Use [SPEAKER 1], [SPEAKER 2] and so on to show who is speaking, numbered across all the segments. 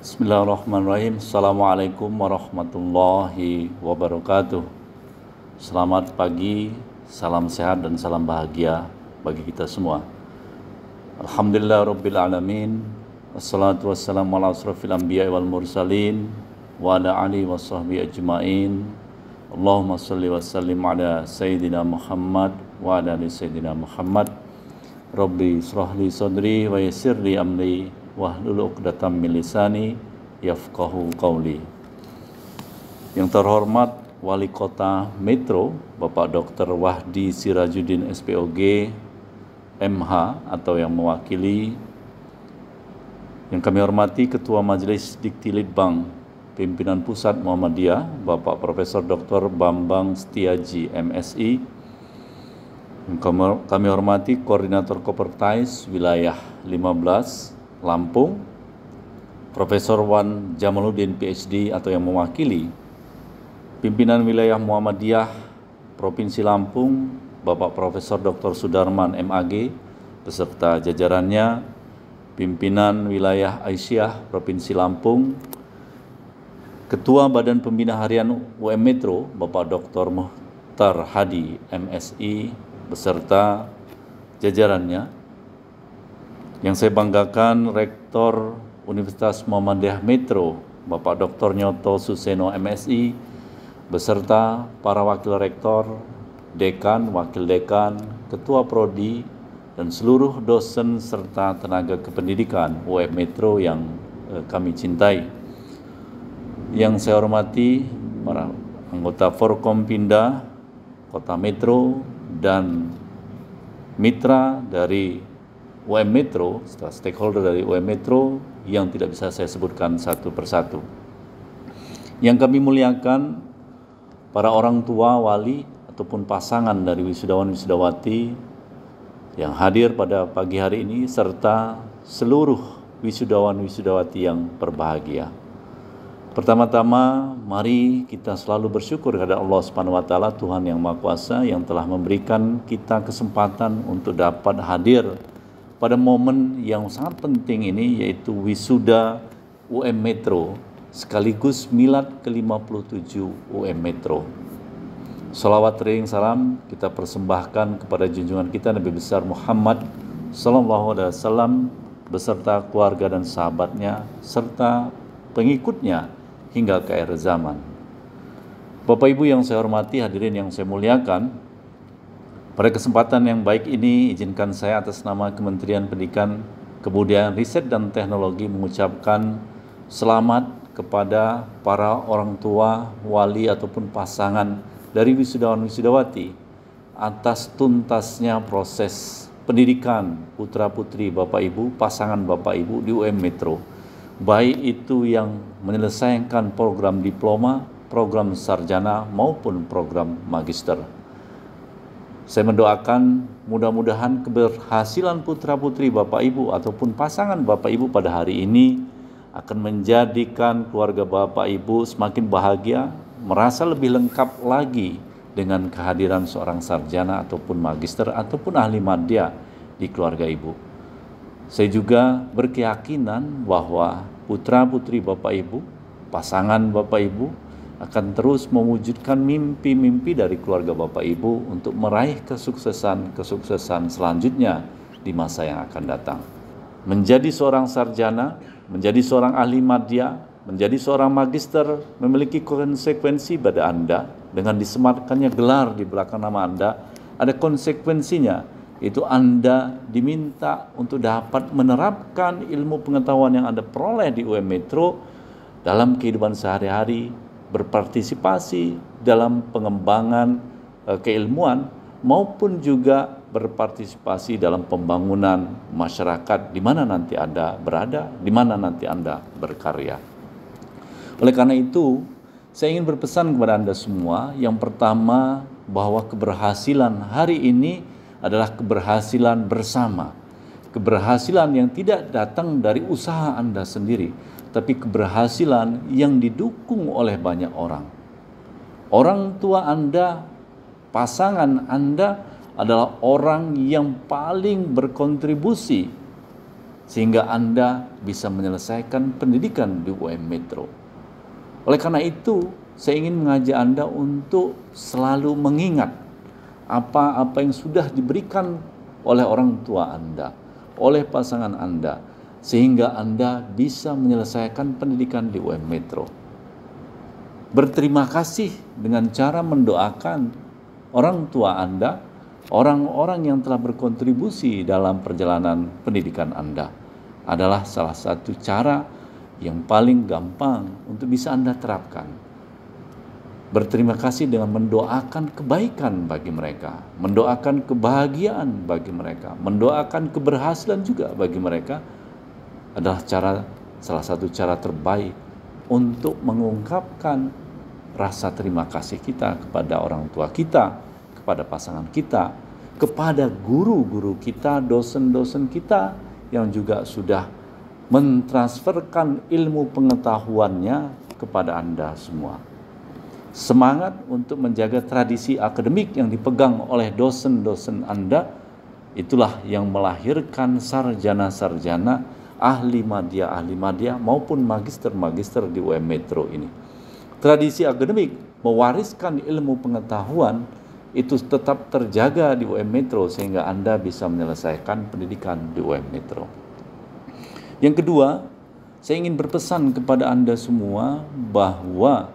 [SPEAKER 1] Bismillahirrahmanirrahim. Assalamualaikum warahmatullahi wabarakatuh. Selamat pagi, salam sehat dan salam bahagia bagi kita semua. Alhamdulillah Rabbil Alamin. Assalatu wassalamu ala asrafil anbiya wal mursalin wa ala alihi wa sahbihi ajma'in. Allahumma salli wa sallim ala Sayyidina Muhammad wa ala ali Sayyidina Muhammad. Rabbi surahli sadri wa yassirli amri wahlul uqdatam milisani yafqahu qawli. Yang terhormat Wali Kota Metro Bapak Dr. Wahdi Sirajuddin SPOG MH atau yang mewakili yang kami hormati Ketua Majelis Dikti Litbang Pimpinan Pusat Muhammadiyah Bapak Profesor Dr. Bambang Setiaji MSI kami hormati Koordinator Kopertais Wilayah 15 Lampung, Profesor Wan Jamaluddin PhD atau yang mewakili pimpinan wilayah Muhammadiyah Provinsi Lampung, Bapak Profesor Dr. Sudarman MAG beserta jajarannya, pimpinan wilayah Aisyah Provinsi Lampung, Ketua Badan Pembina Harian UM Metro Bapak Dr. Muhtar Hadi MSI beserta jajarannya, yang saya banggakan Rektor Universitas Muhammadiyah Metro, Bapak Dr. Nyoto Suseno MSI, beserta para wakil rektor, dekan, wakil dekan, ketua prodi, dan seluruh dosen serta tenaga kependidikan UF Metro yang eh, kami cintai. Yang saya hormati para anggota Forkom Forkompinda, Kota Metro, dan mitra dari UM Metro, stakeholder dari UM Metro yang tidak bisa saya sebutkan satu persatu. Yang kami muliakan para orang tua wali ataupun pasangan dari wisudawan wisudawati yang hadir pada pagi hari ini serta seluruh wisudawan wisudawati yang berbahagia. Pertama-tama, mari kita selalu bersyukur kepada Allah Subhanahu wa taala, Tuhan yang Maha Kuasa yang telah memberikan kita kesempatan untuk dapat hadir pada momen yang sangat penting ini yaitu wisuda UM Metro sekaligus milad ke-57 UM Metro. Salawat ring salam kita persembahkan kepada junjungan kita Nabi besar Muhammad sallallahu alaihi wasallam beserta keluarga dan sahabatnya serta pengikutnya hingga ke akhir zaman. Bapak Ibu yang saya hormati, hadirin yang saya muliakan, pada kesempatan yang baik ini, izinkan saya atas nama Kementerian Pendidikan, Kebudayaan, Riset, dan Teknologi mengucapkan selamat kepada para orang tua, wali, ataupun pasangan dari wisudawan-wisudawati atas tuntasnya proses pendidikan putra-putri Bapak Ibu, pasangan Bapak Ibu di UM Metro. Baik itu yang menyelesaikan program diploma, program sarjana maupun program magister. Saya mendoakan mudah-mudahan keberhasilan putra-putri Bapak Ibu ataupun pasangan Bapak Ibu pada hari ini akan menjadikan keluarga Bapak Ibu semakin bahagia, merasa lebih lengkap lagi dengan kehadiran seorang sarjana ataupun magister ataupun ahli madya di keluarga Ibu. Saya juga berkeyakinan bahwa putra-putri Bapak Ibu, pasangan Bapak Ibu akan terus mewujudkan mimpi-mimpi dari keluarga Bapak Ibu untuk meraih kesuksesan-kesuksesan selanjutnya di masa yang akan datang. Menjadi seorang sarjana, menjadi seorang ahli madya, menjadi seorang magister memiliki konsekuensi pada Anda dengan disematkannya gelar di belakang nama Anda, ada konsekuensinya. Itu Anda diminta untuk dapat menerapkan ilmu pengetahuan yang Anda peroleh di UM Metro dalam kehidupan sehari-hari berpartisipasi dalam pengembangan eh, keilmuan maupun juga berpartisipasi dalam pembangunan masyarakat di mana nanti Anda berada, di mana nanti Anda berkarya. Oleh karena itu, saya ingin berpesan kepada Anda semua yang pertama bahwa keberhasilan hari ini adalah keberhasilan bersama. Keberhasilan yang tidak datang dari usaha Anda sendiri, tapi keberhasilan yang didukung oleh banyak orang. Orang tua Anda, pasangan Anda adalah orang yang paling berkontribusi sehingga Anda bisa menyelesaikan pendidikan di UM Metro. Oleh karena itu, saya ingin mengajak Anda untuk selalu mengingat apa-apa yang sudah diberikan oleh orang tua Anda, oleh pasangan Anda sehingga Anda bisa menyelesaikan pendidikan di UM Metro. Berterima kasih dengan cara mendoakan orang tua Anda, orang-orang yang telah berkontribusi dalam perjalanan pendidikan Anda adalah salah satu cara yang paling gampang untuk bisa Anda terapkan. Berterima kasih dengan mendoakan kebaikan bagi mereka, mendoakan kebahagiaan bagi mereka, mendoakan keberhasilan juga bagi mereka adalah cara salah satu cara terbaik untuk mengungkapkan rasa terima kasih kita kepada orang tua kita, kepada pasangan kita, kepada guru-guru kita, dosen-dosen kita yang juga sudah mentransferkan ilmu pengetahuannya kepada Anda semua. Semangat untuk menjaga tradisi akademik yang dipegang oleh dosen-dosen Anda itulah yang melahirkan sarjana-sarjana ahli madya, ahli madya maupun magister-magister di UM Metro ini. Tradisi akademik mewariskan ilmu pengetahuan itu tetap terjaga di UM Metro sehingga Anda bisa menyelesaikan pendidikan di UM Metro. Yang kedua, saya ingin berpesan kepada Anda semua bahwa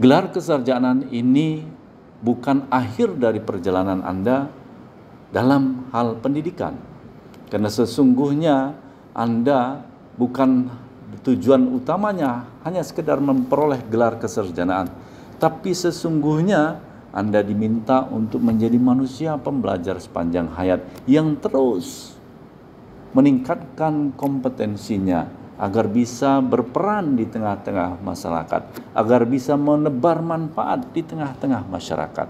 [SPEAKER 1] gelar kesarjanaan ini bukan akhir dari perjalanan Anda dalam hal pendidikan karena sesungguhnya Anda bukan tujuan utamanya hanya sekedar memperoleh gelar keserjanaan, tapi sesungguhnya Anda diminta untuk menjadi manusia pembelajar sepanjang hayat yang terus meningkatkan kompetensinya agar bisa berperan di tengah-tengah masyarakat, agar bisa menebar manfaat di tengah-tengah masyarakat.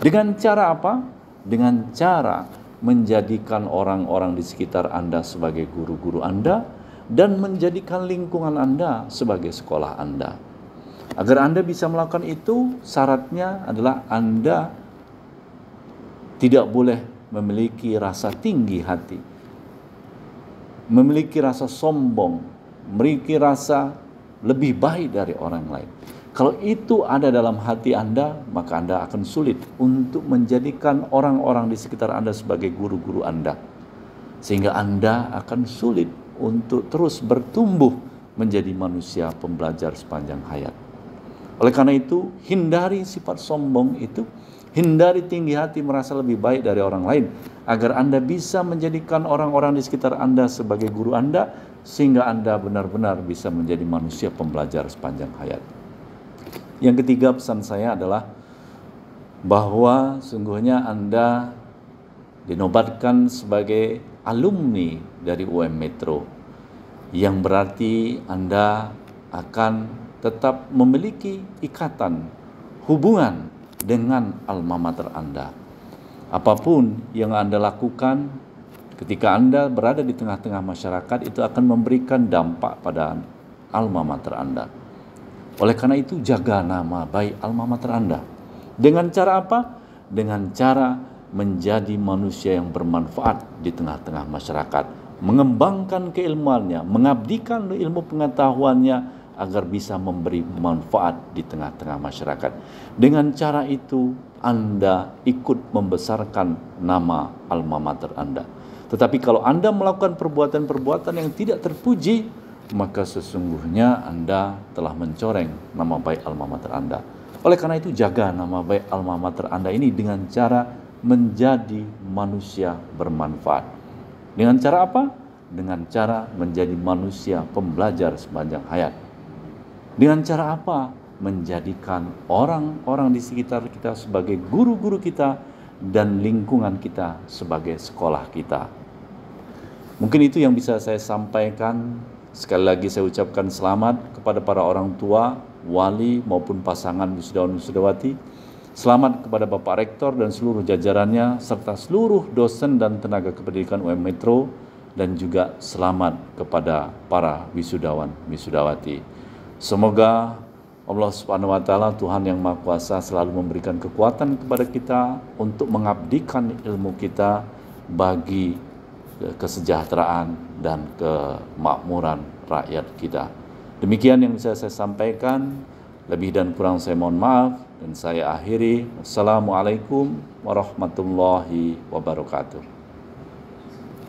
[SPEAKER 1] Dengan cara apa? Dengan cara menjadikan orang-orang di sekitar Anda sebagai guru-guru Anda dan menjadikan lingkungan Anda sebagai sekolah Anda. Agar Anda bisa melakukan itu, syaratnya adalah Anda tidak boleh memiliki rasa tinggi hati, memiliki rasa sombong, memiliki rasa lebih baik dari orang lain. Kalau itu ada dalam hati Anda, maka Anda akan sulit untuk menjadikan orang-orang di sekitar Anda sebagai guru-guru Anda. Sehingga Anda akan sulit untuk terus bertumbuh menjadi manusia pembelajar sepanjang hayat. Oleh karena itu, hindari sifat sombong itu, hindari tinggi hati merasa lebih baik dari orang lain, agar Anda bisa menjadikan orang-orang di sekitar Anda sebagai guru Anda, sehingga Anda benar-benar bisa menjadi manusia pembelajar sepanjang hayat. Yang ketiga pesan saya adalah bahwa sungguhnya Anda dinobatkan sebagai alumni dari UM Metro yang berarti Anda akan tetap memiliki ikatan hubungan dengan alma mater Anda. Apapun yang Anda lakukan ketika Anda berada di tengah-tengah masyarakat itu akan memberikan dampak pada alma mater Anda. Oleh karena itu jaga nama baik almamater Anda. Dengan cara apa? Dengan cara menjadi manusia yang bermanfaat di tengah-tengah masyarakat, mengembangkan keilmuannya, mengabdikan ilmu pengetahuannya agar bisa memberi manfaat di tengah-tengah masyarakat. Dengan cara itu Anda ikut membesarkan nama almamater Anda. Tetapi kalau Anda melakukan perbuatan-perbuatan yang tidak terpuji, maka sesungguhnya Anda telah mencoreng nama baik alma mater Anda. Oleh karena itu jaga nama baik alma mater Anda ini dengan cara menjadi manusia bermanfaat. Dengan cara apa? Dengan cara menjadi manusia pembelajar sepanjang hayat. Dengan cara apa? Menjadikan orang-orang di sekitar kita sebagai guru-guru kita dan lingkungan kita sebagai sekolah kita. Mungkin itu yang bisa saya sampaikan Sekali lagi saya ucapkan selamat kepada para orang tua, wali maupun pasangan wisudawan wisudawati. Selamat kepada Bapak Rektor dan seluruh jajarannya serta seluruh dosen dan tenaga kependidikan UM Metro dan juga selamat kepada para wisudawan wisudawati. Semoga Allah Subhanahu wa taala Tuhan yang Maha Kuasa selalu memberikan kekuatan kepada kita untuk mengabdikan ilmu kita bagi kesejahteraan dan kemakmuran rakyat kita. Demikian yang bisa saya sampaikan. Lebih dan kurang saya mohon maaf dan saya akhiri. assalamualaikum warahmatullahi wabarakatuh.